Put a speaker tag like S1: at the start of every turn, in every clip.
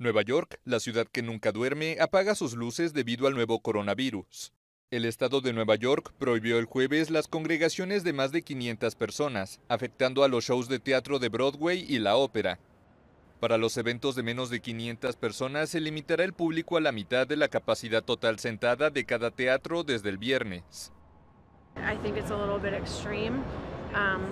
S1: Nueva York, la ciudad que nunca duerme, apaga sus luces debido al nuevo coronavirus. El estado de Nueva York prohibió el jueves las congregaciones de más de 500 personas, afectando a los shows de teatro de Broadway y la ópera. Para los eventos de menos de 500 personas se limitará el público a la mitad de la capacidad total sentada de cada teatro desde el viernes.
S2: I think it's a little bit um,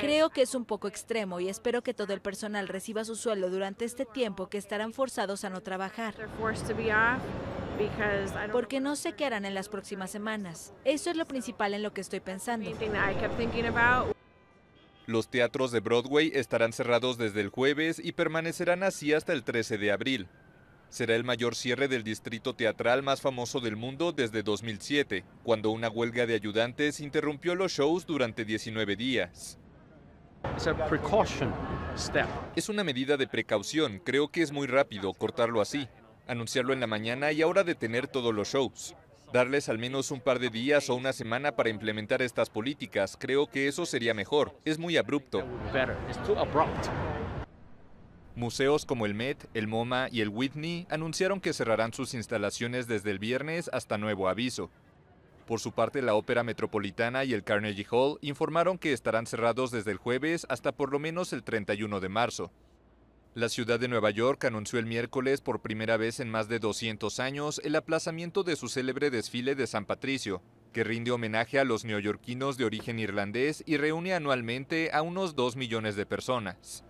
S2: Creo que es un poco extremo y espero que todo el personal reciba su sueldo durante este tiempo que estarán forzados a no trabajar. Porque no sé qué harán en las próximas semanas. Eso es lo principal en lo que estoy pensando.
S1: Los teatros de Broadway estarán cerrados desde el jueves y permanecerán así hasta el 13 de abril. Será el mayor cierre del distrito teatral más famoso del mundo desde 2007, cuando una huelga de ayudantes interrumpió los shows durante 19 días. Es una medida de precaución, creo que es muy rápido cortarlo así, anunciarlo en la mañana y ahora detener todos los shows. Darles al menos un par de días o una semana para implementar estas políticas, creo que eso sería mejor, es muy abrupto. Museos como el Met, el MoMA y el Whitney anunciaron que cerrarán sus instalaciones desde el viernes hasta nuevo aviso. Por su parte, la Ópera Metropolitana y el Carnegie Hall informaron que estarán cerrados desde el jueves hasta por lo menos el 31 de marzo. La ciudad de Nueva York anunció el miércoles por primera vez en más de 200 años el aplazamiento de su célebre desfile de San Patricio, que rinde homenaje a los neoyorquinos de origen irlandés y reúne anualmente a unos 2 millones de personas.